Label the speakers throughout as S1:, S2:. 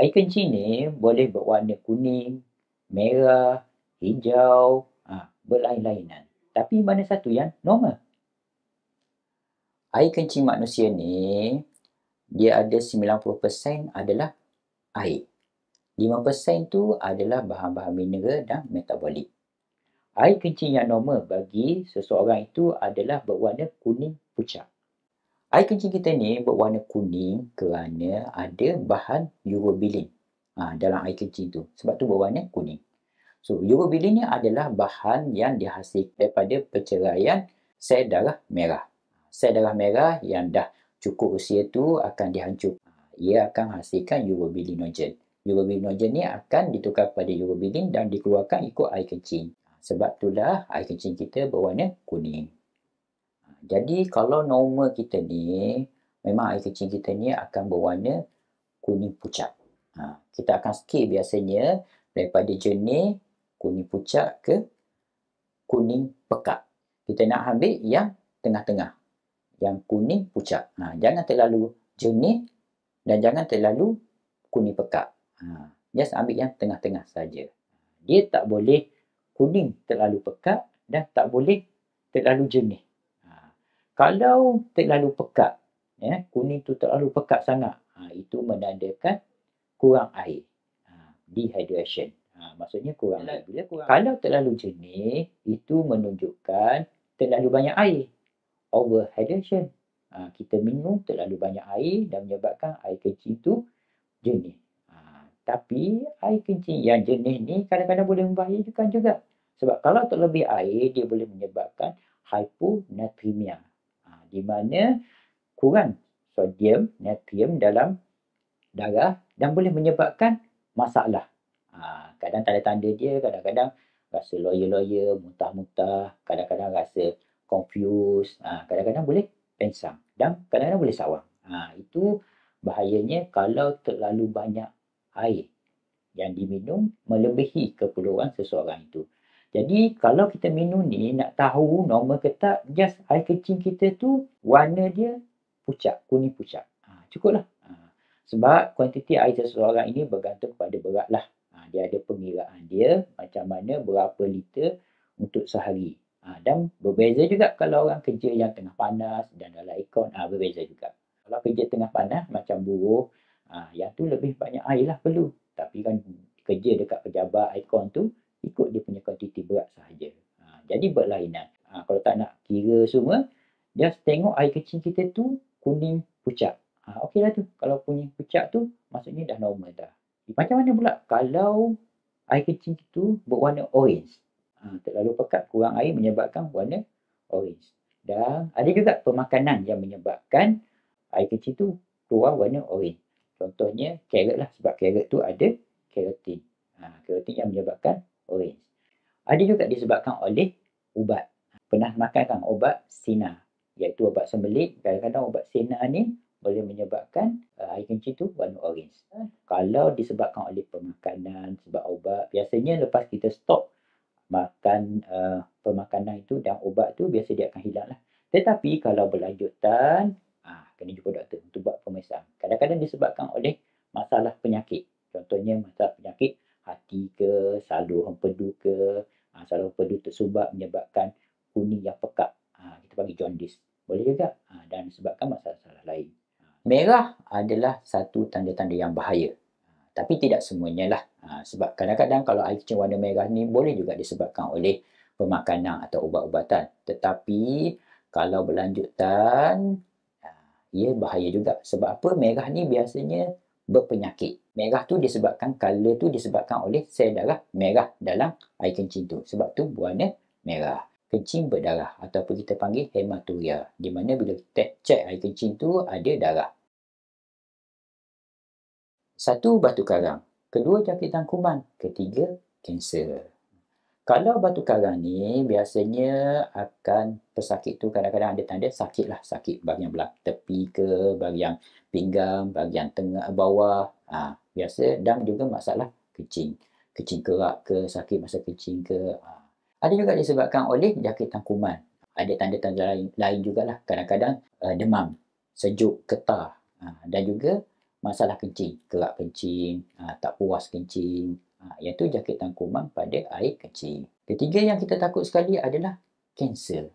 S1: Air kencing ni boleh berwarna kuning, merah, hijau, ha, berlain-lainan. Tapi mana satu yang normal? Air kencing manusia ni, dia ada 90% adalah air. 5% tu adalah bahan-bahan mineral dan metabolik. Air kencing yang normal bagi seseorang itu adalah berwarna kuning pucat. Air kencing kita ni berwarna kuning kerana ada bahan urobilin ha, dalam air kencing tu. Sebab tu berwarna kuning. So, urobilin ni adalah bahan yang dihasilkan daripada perceraian sel darah merah. Sel darah merah yang dah cukup usia tu akan dihancur. Ha, ia akan hasilkan urobilinogen. Urobilinogen ni akan ditukar kepada urobilin dan dikeluarkan ikut air kencing. Ha, sebab itulah air kencing kita berwarna kuning jadi kalau normal kita ni memang air kecil kita ni akan berwarna kuning pucat. Ha, kita akan skip biasanya daripada jernih kuning pucat ke kuning pekat. Kita nak ambil yang tengah-tengah. Yang kuning pucat. Ha, jangan terlalu jernih dan jangan terlalu kuning pekat. Ha, just ambil yang tengah-tengah saja. Dia tak boleh kuning terlalu pekat dan tak boleh terlalu jernih kalau terlalu pekat, ya, kuning tu terlalu pekat sangat, ha, itu menandakan kurang air. Ha, dehydration. Ha, maksudnya kurang Bila air. kurang. Kalau terlalu jernih, itu menunjukkan terlalu banyak air. Overhydration. Ha, kita minum terlalu banyak air dan menyebabkan air kencing tu jernih. Ha, tapi air kencing yang jernih ni kadang-kadang boleh membahayakan juga. Sebab kalau terlebih air, dia boleh menyebabkan hyponatremia di mana kurang sodium, natrium dalam darah dan boleh menyebabkan masalah. Ha, kadang tak ada tanda dia, kadang-kadang rasa loya-loya, muntah-muntah, kadang-kadang rasa confused, ha, kadang-kadang boleh pensang dan kadang-kadang boleh sawang. Ha, itu bahayanya kalau terlalu banyak air yang diminum melebihi keperluan seseorang itu. Jadi kalau kita minum ni nak tahu normal ke tak, just air kencing kita tu warna dia pucat, kuning pucat. Ha, cukuplah. Ha, sebab kuantiti air seseorang ini bergantung kepada berat lah. Ha, dia ada pengiraan dia macam mana berapa liter untuk sehari. Ha, dan berbeza juga kalau orang kerja yang tengah panas dan dalam ikon, ha, berbeza juga. Kalau kerja tengah panas macam buruh, ha, yang tu lebih banyak air lah perlu. Tapi kan kerja dekat pejabat ikon tu, ikut dia punya kuantiti berat sahaja. Ha, jadi berlainan. Ha, kalau tak nak kira semua, just tengok air kecil kita tu kuning pucat. Ha, Okey lah tu. Kalau kuning pucat tu, maksudnya dah normal dah. Eh, macam mana pula kalau air kecil itu berwarna orange? Ha, terlalu pekat, kurang air menyebabkan warna orange. Dan ada juga pemakanan yang menyebabkan air kecil itu keluar warna orange. Contohnya, carrot lah. Sebab carrot tu ada keratin. Ha, keratin yang menyebabkan orange. Ada juga disebabkan oleh ubat. Pernah makan kan ubat sina iaitu ubat sembelit. Kadang-kadang ubat sina ni boleh menyebabkan uh, air kencing tu warna orange. Hmm. Kalau disebabkan oleh pemakanan sebab ubat, biasanya lepas kita stop makan uh, pemakanan itu dan ubat tu biasa dia akan hilang lah. Tetapi kalau berlanjutan, ah, kena jumpa doktor untuk buat pemeriksaan. Kadang-kadang disebabkan oleh masalah penyakit. Contohnya masalah penyakit hati ke, salur empedu ke, uh, ha, salur empedu tersubat menyebabkan kuning yang pekat. Uh, ha, kita panggil jaundice. Boleh juga. Uh, dan sebabkan masalah-masalah lain. Merah adalah satu tanda-tanda yang bahaya. Tapi tidak semuanya lah. Sebab kadang-kadang kalau air kecil warna merah ni boleh juga disebabkan oleh pemakanan atau ubat-ubatan. Tetapi kalau berlanjutan, ia bahaya juga. Sebab apa? Merah ni biasanya berpenyakit merah tu disebabkan color tu disebabkan oleh sel darah merah dalam air kencing tu sebab tu warna merah kencing berdarah ataupun kita panggil hematuria di mana bila kita cek air kencing tu ada darah satu batu karang kedua jangkitan kuman ketiga kanser kalau batu karang ni biasanya akan pesakit tu kadang-kadang ada tanda sakit lah sakit bahagian belakang tepi ke bahagian pinggang bahagian tengah bawah ha, biasa dan juga masalah kencing kencing kerak ke sakit masa kencing ke ha. ada juga disebabkan oleh jangkitan kuman ada tanda-tanda lain, lain lah. kadang-kadang uh, demam sejuk ketar ha, dan juga masalah kencing kerak kencing ha, tak puas kencing ha, iaitu jangkitan kuman pada air kencing ketiga yang kita takut sekali adalah kanser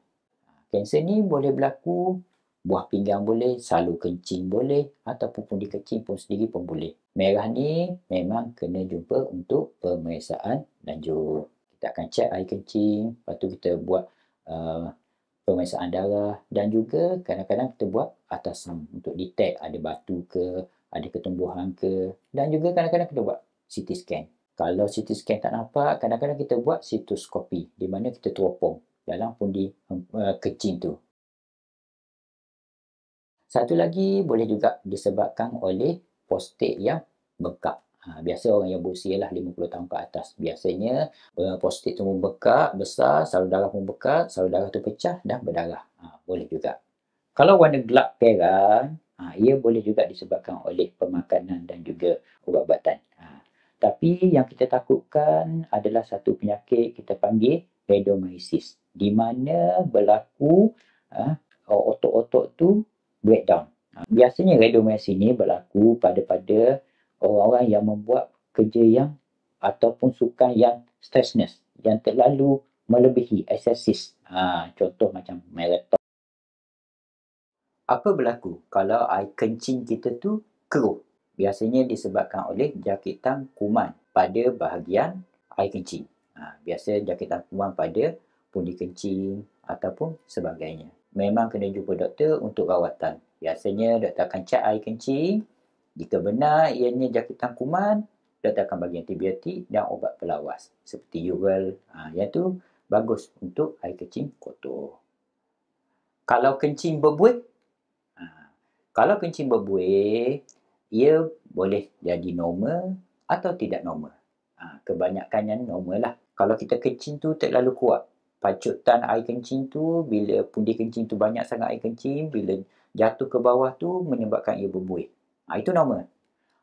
S1: ha, kanser ni boleh berlaku buah pinggang boleh, salu kencing boleh ataupun pundi kencing pun sendiri pun boleh. Merah ni memang kena jumpa untuk pemeriksaan lanjut. Kita akan cek air kencing, lepas tu kita buat uh, pemeriksaan darah dan juga kadang-kadang kita buat atas untuk detect ada batu ke, ada ketumbuhan ke dan juga kadang-kadang kita buat CT scan. Kalau CT scan tak nampak, kadang-kadang kita buat sitoskopi di mana kita teropong dalam pundi uh, kencing tu. Satu lagi boleh juga disebabkan oleh prostate yang bekap. Ha, biasa orang yang berusia lah 50 tahun ke atas. Biasanya uh, eh, prostate tu membekap, besar, salur darah pun bekap, salur darah tu pecah dan berdarah. Ha, boleh juga. Kalau warna gelap perang, ha, ia boleh juga disebabkan oleh pemakanan dan juga ubat-ubatan. Ha, tapi yang kita takutkan adalah satu penyakit kita panggil pedomyosis. Di mana berlaku ha, otot-otot tu breakdown. Ha, biasanya redomasi ni berlaku pada-pada orang-orang yang membuat kerja yang ataupun sukan yang stressness, yang terlalu melebihi, excessive. Ha, contoh macam marathon. Apa berlaku kalau air kencing kita tu keruh? Biasanya disebabkan oleh jangkitan kuman pada bahagian air kencing. Ha, biasa jangkitan kuman pada pundi kencing ataupun sebagainya memang kena jumpa doktor untuk rawatan. Biasanya doktor akan cek air kencing. Jika benar ianya jangkitan kuman, doktor akan bagi antibiotik dan ubat pelawas seperti Ural. Ha, yang tu bagus untuk air kencing kotor. Kalau kencing berbuih, ha, kalau kencing berbuih, ia boleh jadi normal atau tidak normal. Ha, kebanyakan yang normal lah. Kalau kita kencing tu terlalu kuat, pacutan air kencing tu bila pundi kencing tu banyak sangat air kencing bila jatuh ke bawah tu menyebabkan ia berbuih ha, itu normal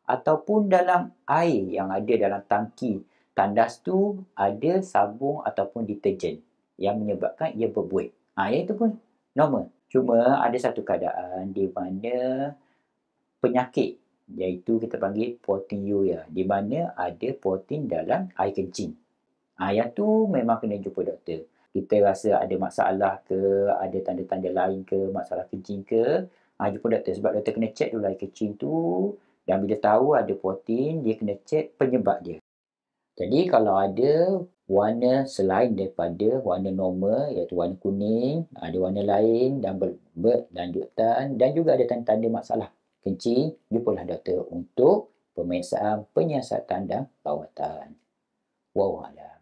S1: ataupun dalam air yang ada dalam tangki tandas tu ada sabung ataupun deterjen yang menyebabkan ia berbuih ha, itu pun normal cuma ada satu keadaan di mana penyakit iaitu kita panggil proteinuria di mana ada protein dalam air kencing ha, yang tu memang kena jumpa doktor kita rasa ada masalah ke, ada tanda-tanda lain ke, masalah kencing ke, ha, jumpa doktor. Sebab doktor kena check dulu air kencing tu dan bila tahu ada protein, dia kena check penyebab dia. Jadi kalau ada warna selain daripada warna normal iaitu warna kuning, ada warna lain dan berlanjutan dan juga ada tanda-tanda masalah kencing, jumpalah doktor untuk pemeriksaan penyiasatan dan rawatan. Wow, alam.